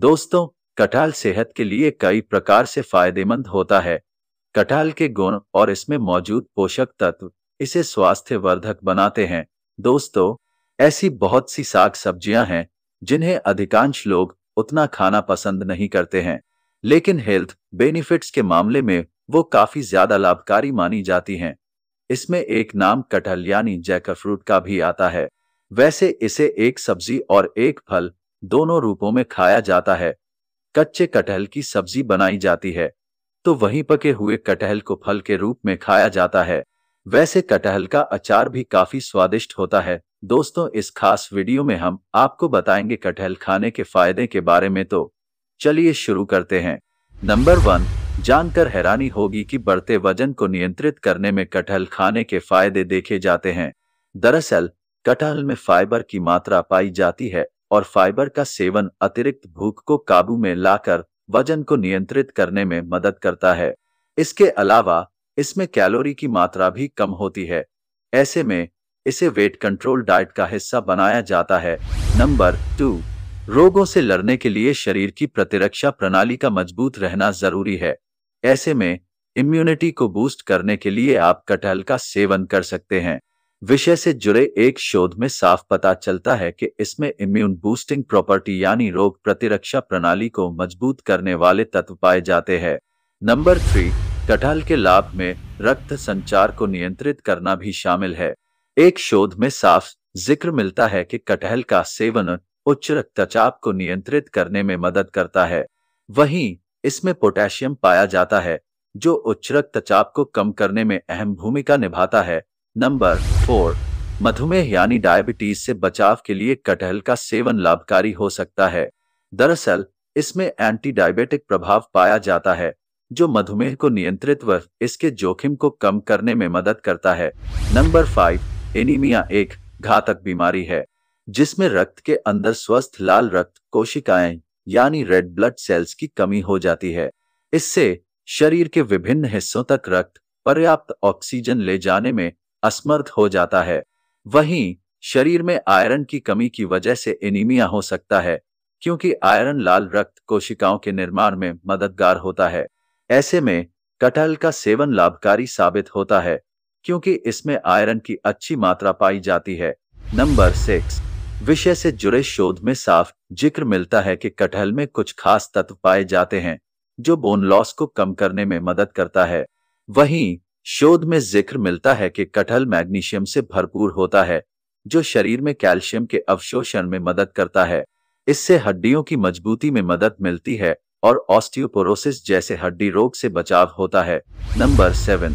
दोस्तों कटहल सेहत के लिए कई प्रकार से फायदेमंद होता है कटहल के गुण और इसमें मौजूद पोषक तत्व इसे स्वास्थ्य वर्धक बनाते हैं दोस्तों ऐसी बहुत सी साग सब्जियां हैं जिन्हें अधिकांश लोग उतना खाना पसंद नहीं करते हैं लेकिन हेल्थ बेनिफिट्स के मामले में वो काफी ज्यादा लाभकारी मानी जाती हैं इसमें एक नाम कटहल यानी जैकफ्रूट का भी आता है वैसे इसे एक सब्जी और एक फल दोनों रूपों में खाया जाता है कच्चे कटहल की सब्जी बनाई जाती है तो वहीं पके हुए कटहल को फल के रूप में खाया जाता है वैसे कटहल का अचार भी काफी स्वादिष्ट होता है दोस्तों इस खास वीडियो में हम आपको बताएंगे कटहल खाने के फायदे के बारे में तो चलिए शुरू करते हैं नंबर वन जानकर हैरानी होगी कि बढ़ते वजन को नियंत्रित करने में कटहल खाने के फायदे देखे जाते हैं दरअसल कटहल में फाइबर की मात्रा पाई जाती है और फाइबर का सेवन अतिरिक्त भूख को काबू में लाकर वजन को नियंत्रित करने में मदद करता है इसके अलावा इसमें कैलोरी की मात्रा भी कम होती है ऐसे में इसे वेट कंट्रोल डाइट का हिस्सा बनाया जाता है नंबर टू रोगों से लड़ने के लिए शरीर की प्रतिरक्षा प्रणाली का मजबूत रहना जरूरी है ऐसे में इम्यूनिटी को बूस्ट करने के लिए आप कटहल का सेवन कर सकते हैं विषय से जुड़े एक शोध में साफ पता चलता है कि इसमें इम्यून बूस्टिंग प्रॉपर्टी यानी रोग प्रतिरक्षा प्रणाली को मजबूत करने वाले तत्व पाए जाते हैं नंबर थ्री कटहल के लाभ में रक्त संचार को नियंत्रित करना भी शामिल है एक शोध में साफ जिक्र मिलता है कि कटहल का सेवन उच्च रक्तचाप को नियंत्रित करने में मदद करता है वहीं इसमें पोटेशियम पाया जाता है जो उच्च रक्तचाप को कम करने में अहम भूमिका निभाता है नंबर फोर मधुमेह यानी डायबिटीज से बचाव के लिए कटहल का सेवन लाभकारी हो सकता है दरअसल इसमें एंटी डायबिटिक प्रभाव पाया जाता है जो मधुमेह को नियंत्रित व इसके जोखिम को कम करने में मदद करता है नंबर फाइव एनीमिया एक घातक बीमारी है जिसमें रक्त के अंदर स्वस्थ लाल रक्त कोशिकाएं यानी रेड ब्लड सेल्स की कमी हो जाती है इससे शरीर के विभिन्न हिस्सों तक रक्त पर्याप्त ऑक्सीजन ले जाने में असमर्थ हो जाता है वहीं शरीर में आयरन की कमी की वजह से एनीमिया हो सकता है क्योंकि आयरन लाल रक्त कोशिकाओं के निर्माण में मददगार होता है ऐसे में कटहल का सेवन लाभकारी साबित होता है क्योंकि इसमें आयरन की अच्छी मात्रा पाई जाती है नंबर सिक्स विषय से जुड़े शोध में साफ जिक्र मिलता है कि कटहल में कुछ खास तत्व पाए जाते हैं जो बोन लॉस को कम करने में मदद करता है वहीं शोध में जिक्र मिलता है कि कटहल मैग्नीशियम से भरपूर होता है जो शरीर में कैल्शियम के अवशोषण में मदद करता है इससे हड्डियों की मजबूती में मदद मिलती है और ऑस्टियोपोरोसिस जैसे हड्डी रोग से बचाव होता है नंबर सेवन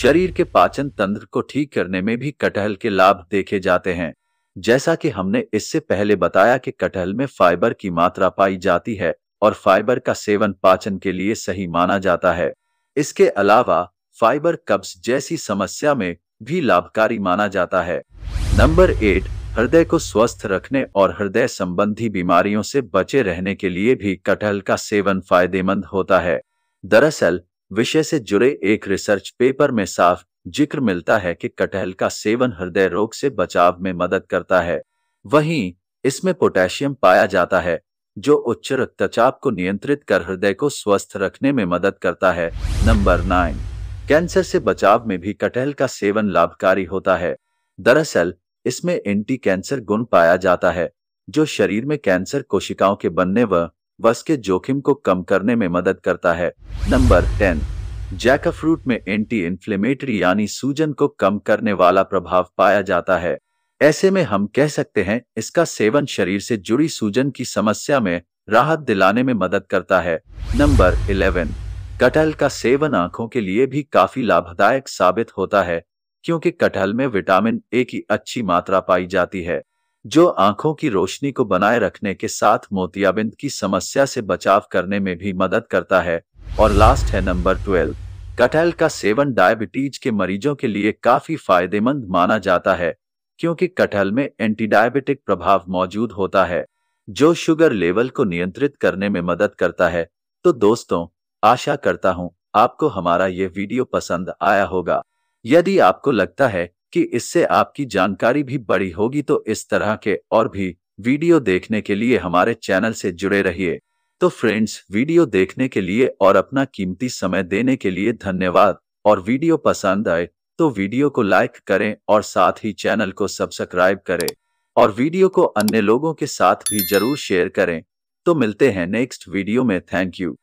शरीर के पाचन तंत्र को ठीक करने में भी कटहल के लाभ देखे जाते हैं जैसा कि हमने इससे पहले बताया कि कटहल में फाइबर की मात्रा पाई जाती है और फाइबर का सेवन पाचन के लिए सही माना जाता है इसके अलावा फाइबर कब्स जैसी समस्या में भी लाभकारी माना जाता है नंबर एट हृदय को स्वस्थ रखने और हृदय संबंधी बीमारियों से बचे रहने के लिए भी कटहल का सेवन फायदेमंद होता है दरअसल विषय से जुड़े एक रिसर्च पेपर में साफ जिक्र मिलता है कि कटहल का सेवन हृदय रोग से बचाव में मदद करता है वहीं इसमें पोटेशियम पाया जाता है जो उच्च रक्तचाप को नियंत्रित कर हृदय को स्वस्थ रखने में मदद करता है नंबर नाइन कैंसर से बचाव में भी कटहल का सेवन लाभकारी होता है दरअसल इसमें एंटी कैंसर गुण पाया जाता है जो शरीर में कैंसर कोशिकाओं के बनने व वस के जोखिम को कम करने में मदद करता है नंबर टेन जैका फ्रूट में एंटी इन्फ्लेमेटरी यानी सूजन को कम करने वाला प्रभाव पाया जाता है ऐसे में हम कह सकते हैं इसका सेवन शरीर से जुड़ी सूजन की समस्या में राहत दिलाने में मदद करता है नंबर इलेवन कटहल का सेवन आंखों के लिए भी काफी लाभदायक साबित होता है क्योंकि कटहल में विटामिन ए की अच्छी मात्रा पाई जाती है जो आंखों की रोशनी को बनाए रखने के साथ मोतियाबिंद की समस्या से बचाव करने में भी मदद करता है और लास्ट है नंबर ट्वेल्व कटहल का सेवन डायबिटीज के मरीजों के लिए काफी फायदेमंद माना जाता है क्योंकि कटहल में एंटी डायबिटिक प्रभाव मौजूद होता है जो शुगर लेवल को नियंत्रित करने में मदद करता है तो दोस्तों आशा करता हूँ आपको हमारा ये वीडियो पसंद आया होगा यदि आपको लगता है कि इससे आपकी जानकारी भी बड़ी होगी तो इस तरह के और भी वीडियो देखने के लिए हमारे चैनल से जुड़े रहिए तो फ्रेंड्स वीडियो देखने के लिए और अपना कीमती समय देने के लिए धन्यवाद और वीडियो पसंद आए तो वीडियो को लाइक करें और साथ ही चैनल को सब्सक्राइब करें और वीडियो को अन्य लोगों के साथ भी जरूर शेयर करें तो मिलते हैं नेक्स्ट वीडियो में थैंक यू